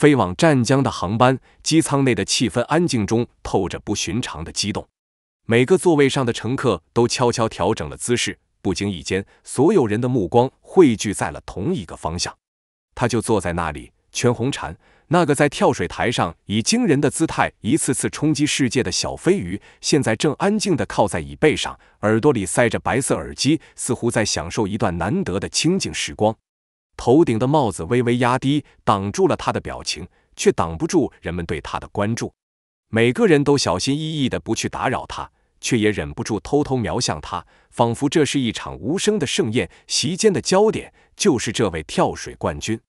飞往湛江的航班，机舱内的气氛安静中透着不寻常的激动。每个座位上的乘客都悄悄调整了姿势，不经意间，所有人的目光汇聚在了同一个方向。他就坐在那里，全红婵，那个在跳水台上以惊人的姿态一次次冲击世界的小飞鱼，现在正安静的靠在椅背上，耳朵里塞着白色耳机，似乎在享受一段难得的清静时光。头顶的帽子微微压低，挡住了他的表情，却挡不住人们对他的关注。每个人都小心翼翼地不去打扰他，却也忍不住偷偷瞄向他，仿佛这是一场无声的盛宴，席间的焦点就是这位跳水冠军。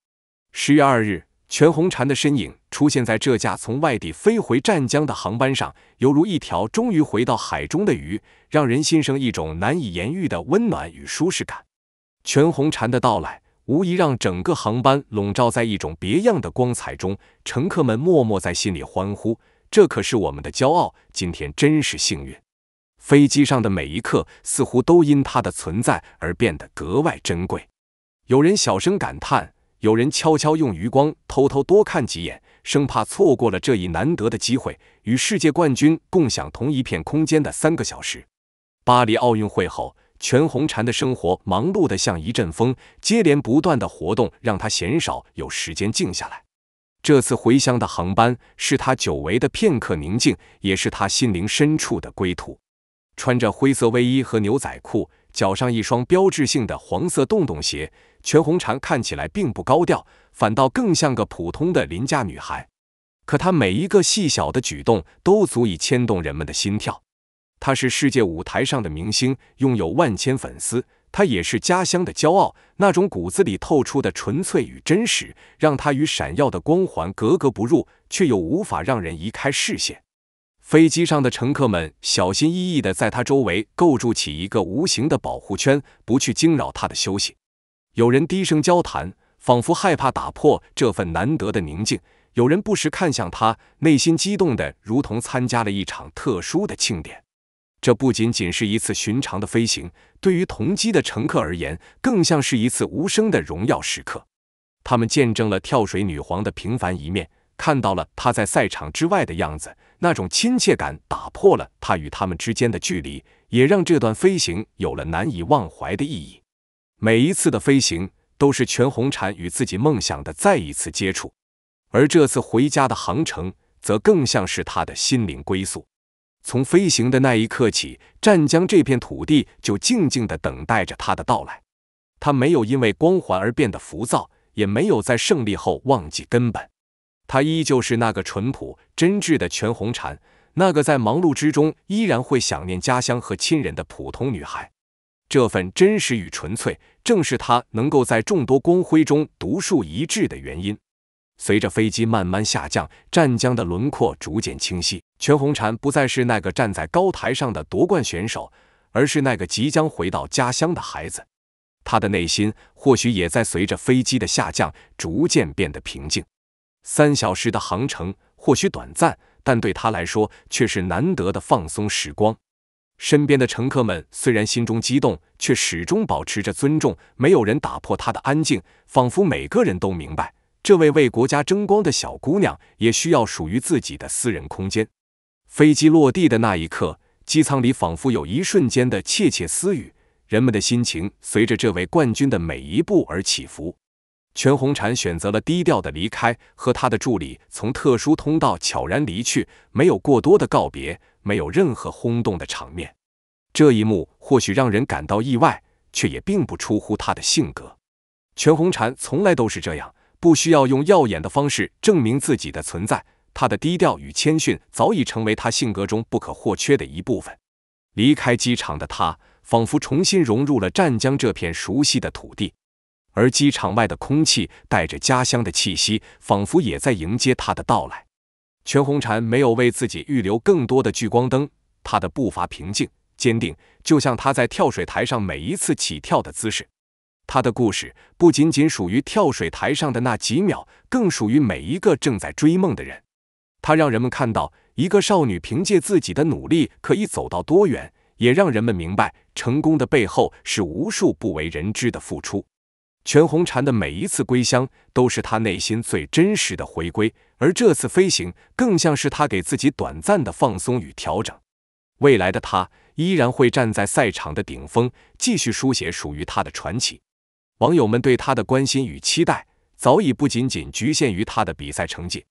十月二日，全红婵的身影出现在这架从外地飞回湛江的航班上，犹如一条终于回到海中的鱼，让人心生一种难以言喻的温暖与舒适感。全红婵的到来。无疑让整个航班笼罩在一种别样的光彩中，乘客们默默在心里欢呼，这可是我们的骄傲，今天真是幸运。飞机上的每一刻似乎都因它的存在而变得格外珍贵，有人小声感叹，有人悄悄用余光偷偷多看几眼，生怕错过了这一难得的机会，与世界冠军共享同一片空间的三个小时。巴黎奥运会后。全红婵的生活忙碌的像一阵风，接连不断的活动让她鲜少有时间静下来。这次回乡的航班是她久违的片刻宁静，也是她心灵深处的归途。穿着灰色卫衣和牛仔裤，脚上一双标志性的黄色洞洞鞋，全红婵看起来并不高调，反倒更像个普通的邻家女孩。可她每一个细小的举动都足以牵动人们的心跳。他是世界舞台上的明星，拥有万千粉丝。他也是家乡的骄傲。那种骨子里透出的纯粹与真实，让他与闪耀的光环格格不入，却又无法让人移开视线。飞机上的乘客们小心翼翼地在他周围构筑起一个无形的保护圈，不去惊扰他的休息。有人低声交谈，仿佛害怕打破这份难得的宁静；有人不时看向他，内心激动得如同参加了一场特殊的庆典。这不仅仅是一次寻常的飞行，对于同机的乘客而言，更像是一次无声的荣耀时刻。他们见证了跳水女皇的平凡一面，看到了她在赛场之外的样子。那种亲切感打破了她与他们之间的距离，也让这段飞行有了难以忘怀的意义。每一次的飞行都是全红婵与自己梦想的再一次接触，而这次回家的航程则更像是她的心灵归宿。从飞行的那一刻起，湛江这片土地就静静地等待着他的到来。他没有因为光环而变得浮躁，也没有在胜利后忘记根本。她依旧是那个淳朴、真挚的全红婵，那个在忙碌之中依然会想念家乡和亲人的普通女孩。这份真实与纯粹，正是他能够在众多光辉中独树一帜的原因。随着飞机慢慢下降，湛江的轮廓逐渐清晰。全红婵不再是那个站在高台上的夺冠选手，而是那个即将回到家乡的孩子。她的内心或许也在随着飞机的下降逐渐变得平静。三小时的航程或许短暂，但对她来说却是难得的放松时光。身边的乘客们虽然心中激动，却始终保持着尊重，没有人打破她的安静，仿佛每个人都明白，这位为国家争光的小姑娘也需要属于自己的私人空间。飞机落地的那一刻，机舱里仿佛有一瞬间的窃窃私语。人们的心情随着这位冠军的每一步而起伏。全红婵选择了低调的离开，和他的助理从特殊通道悄然离去，没有过多的告别，没有任何轰动的场面。这一幕或许让人感到意外，却也并不出乎他的性格。全红婵从来都是这样，不需要用耀眼的方式证明自己的存在。他的低调与谦逊早已成为他性格中不可或缺的一部分。离开机场的他，仿佛重新融入了湛江这片熟悉的土地，而机场外的空气带着家乡的气息，仿佛也在迎接他的到来。全红婵没有为自己预留更多的聚光灯，他的步伐平静坚定，就像他在跳水台上每一次起跳的姿势。他的故事不仅仅属于跳水台上的那几秒，更属于每一个正在追梦的人。它让人们看到一个少女凭借自己的努力可以走到多远，也让人们明白成功的背后是无数不为人知的付出。全红婵的每一次归乡都是她内心最真实的回归，而这次飞行更像是她给自己短暂的放松与调整。未来的她依然会站在赛场的顶峰，继续书写属于她的传奇。网友们对她的关心与期待早已不仅仅局限于她的比赛成绩。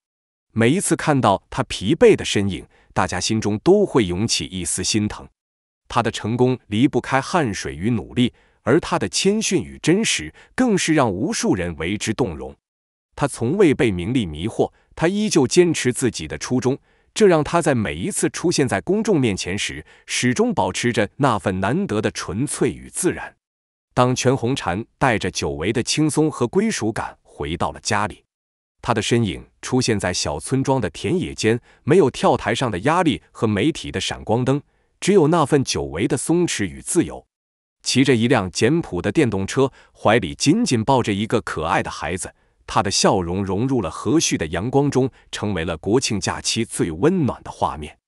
每一次看到他疲惫的身影，大家心中都会涌起一丝心疼。他的成功离不开汗水与努力，而他的谦逊与真实更是让无数人为之动容。他从未被名利迷惑，他依旧坚持自己的初衷，这让他在每一次出现在公众面前时，始终保持着那份难得的纯粹与自然。当全红婵带着久违的轻松和归属感回到了家里。他的身影出现在小村庄的田野间，没有跳台上的压力和媒体的闪光灯，只有那份久违的松弛与自由。骑着一辆简朴的电动车，怀里紧紧抱着一个可爱的孩子，他的笑容融入了和煦的阳光中，成为了国庆假期最温暖的画面。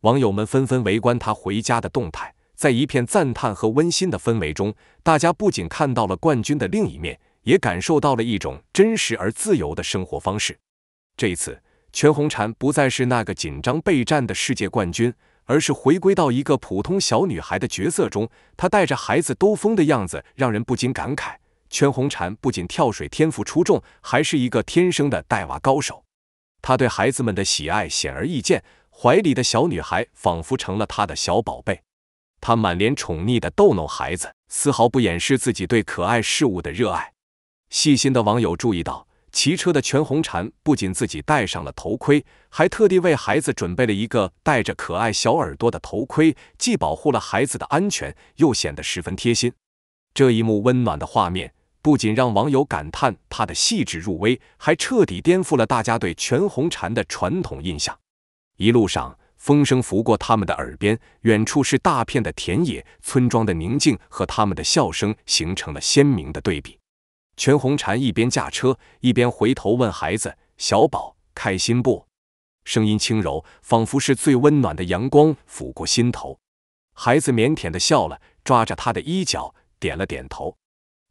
网友们纷纷围观他回家的动态，在一片赞叹和温馨的氛围中，大家不仅看到了冠军的另一面。也感受到了一种真实而自由的生活方式。这一次，全红婵不再是那个紧张备战的世界冠军，而是回归到一个普通小女孩的角色中。她带着孩子兜风的样子，让人不禁感慨：全红婵不仅跳水天赋出众，还是一个天生的带娃高手。她对孩子们的喜爱显而易见，怀里的小女孩仿佛成了她的小宝贝。他满脸宠溺地逗弄孩子，丝毫不掩饰自己对可爱事物的热爱。细心的网友注意到，骑车的全红婵不仅自己戴上了头盔，还特地为孩子准备了一个戴着可爱小耳朵的头盔，既保护了孩子的安全，又显得十分贴心。这一幕温暖的画面，不仅让网友感叹他的细致入微，还彻底颠覆了大家对全红婵的传统印象。一路上，风声拂过他们的耳边，远处是大片的田野，村庄的宁静和他们的笑声形成了鲜明的对比。全红婵一边驾车，一边回头问孩子：“小宝开心不？”声音轻柔，仿佛是最温暖的阳光抚过心头。孩子腼腆地笑了，抓着他的衣角，点了点头。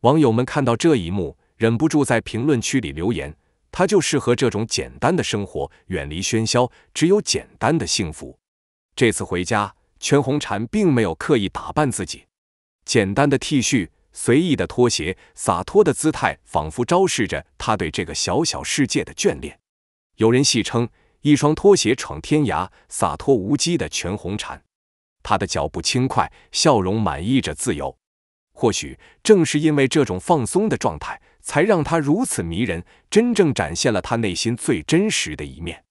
网友们看到这一幕，忍不住在评论区里留言：“他就适合这种简单的生活，远离喧嚣，只有简单的幸福。”这次回家，全红婵并没有刻意打扮自己，简单的 T 恤。随意的拖鞋，洒脱的姿态，仿佛昭示着他对这个小小世界的眷恋。有人戏称：“一双拖鞋闯天涯，洒脱无羁的全红婵。”他的脚步轻快，笑容满溢着自由。或许正是因为这种放松的状态，才让他如此迷人，真正展现了他内心最真实的一面。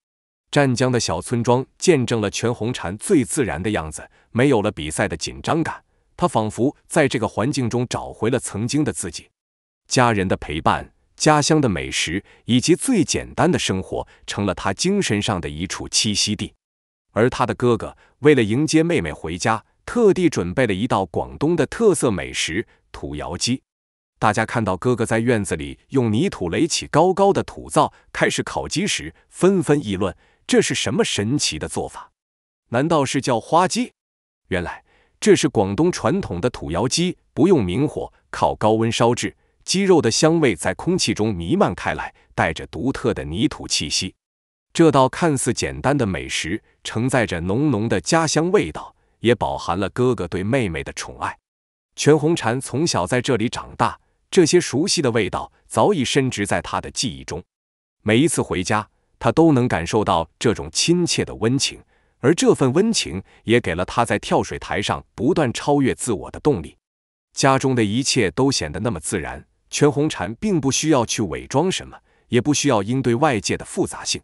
湛江的小村庄见证了全红婵最自然的样子，没有了比赛的紧张感。他仿佛在这个环境中找回了曾经的自己，家人的陪伴、家乡的美食以及最简单的生活，成了他精神上的一处栖息地。而他的哥哥为了迎接妹妹回家，特地准备了一道广东的特色美食——土窑鸡。大家看到哥哥在院子里用泥土垒起高高的土灶，开始烤鸡时，纷纷议论：“这是什么神奇的做法？难道是叫花鸡？”原来。这是广东传统的土窑鸡，不用明火，靠高温烧制，鸡肉的香味在空气中弥漫开来，带着独特的泥土气息。这道看似简单的美食，承载着浓浓的家乡味道，也饱含了哥哥对妹妹的宠爱。全红婵从小在这里长大，这些熟悉的味道早已深植在他的记忆中。每一次回家，他都能感受到这种亲切的温情。而这份温情也给了他在跳水台上不断超越自我的动力。家中的一切都显得那么自然，全红婵并不需要去伪装什么，也不需要应对外界的复杂性。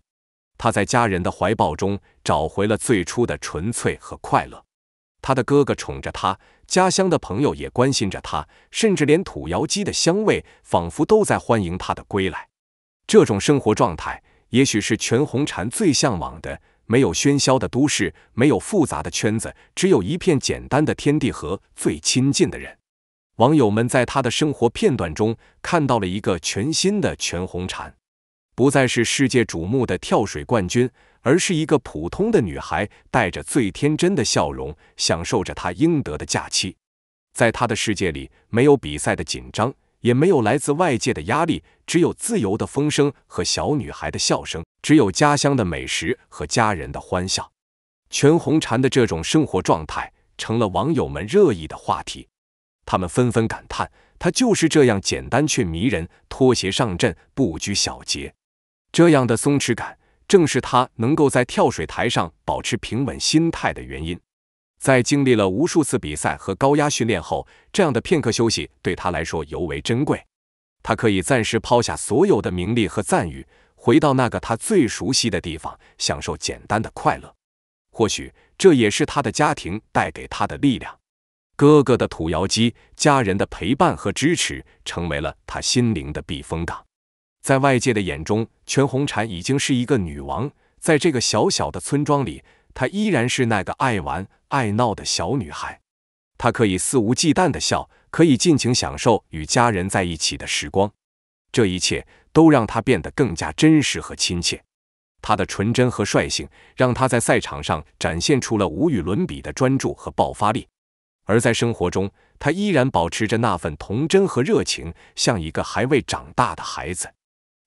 他在家人的怀抱中找回了最初的纯粹和快乐。他的哥哥宠着他，家乡的朋友也关心着他，甚至连土窑鸡的香味仿佛都在欢迎他的归来。这种生活状态，也许是全红婵最向往的。没有喧嚣的都市，没有复杂的圈子，只有一片简单的天地和最亲近的人。网友们在他的生活片段中看到了一个全新的全红婵，不再是世界瞩目的跳水冠军，而是一个普通的女孩，带着最天真的笑容，享受着她应得的假期。在他的世界里，没有比赛的紧张。也没有来自外界的压力，只有自由的风声和小女孩的笑声，只有家乡的美食和家人的欢笑。全红婵的这种生活状态成了网友们热议的话题，他们纷纷感叹：他就是这样简单却迷人，拖鞋上阵，不拘小节，这样的松弛感正是他能够在跳水台上保持平稳心态的原因。在经历了无数次比赛和高压训练后，这样的片刻休息对他来说尤为珍贵。他可以暂时抛下所有的名利和赞誉，回到那个他最熟悉的地方，享受简单的快乐。或许这也是他的家庭带给他的力量。哥哥的土窑鸡、家人的陪伴和支持，成为了他心灵的避风港。在外界的眼中，全红婵已经是一个女王，在这个小小的村庄里。她依然是那个爱玩爱闹的小女孩，她可以肆无忌惮地笑，可以尽情享受与家人在一起的时光，这一切都让她变得更加真实和亲切。她的纯真和率性，让她在赛场上展现出了无与伦比的专注和爆发力，而在生活中，她依然保持着那份童真和热情，像一个还未长大的孩子。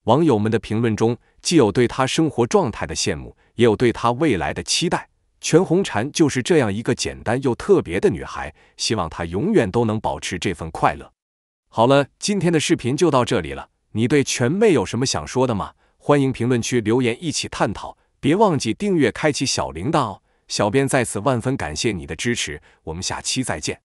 网友们的评论中。既有对她生活状态的羡慕，也有对她未来的期待。全红婵就是这样一个简单又特别的女孩，希望她永远都能保持这份快乐。好了，今天的视频就到这里了。你对全妹有什么想说的吗？欢迎评论区留言一起探讨。别忘记订阅、开启小铃铛哦！小编在此万分感谢你的支持，我们下期再见。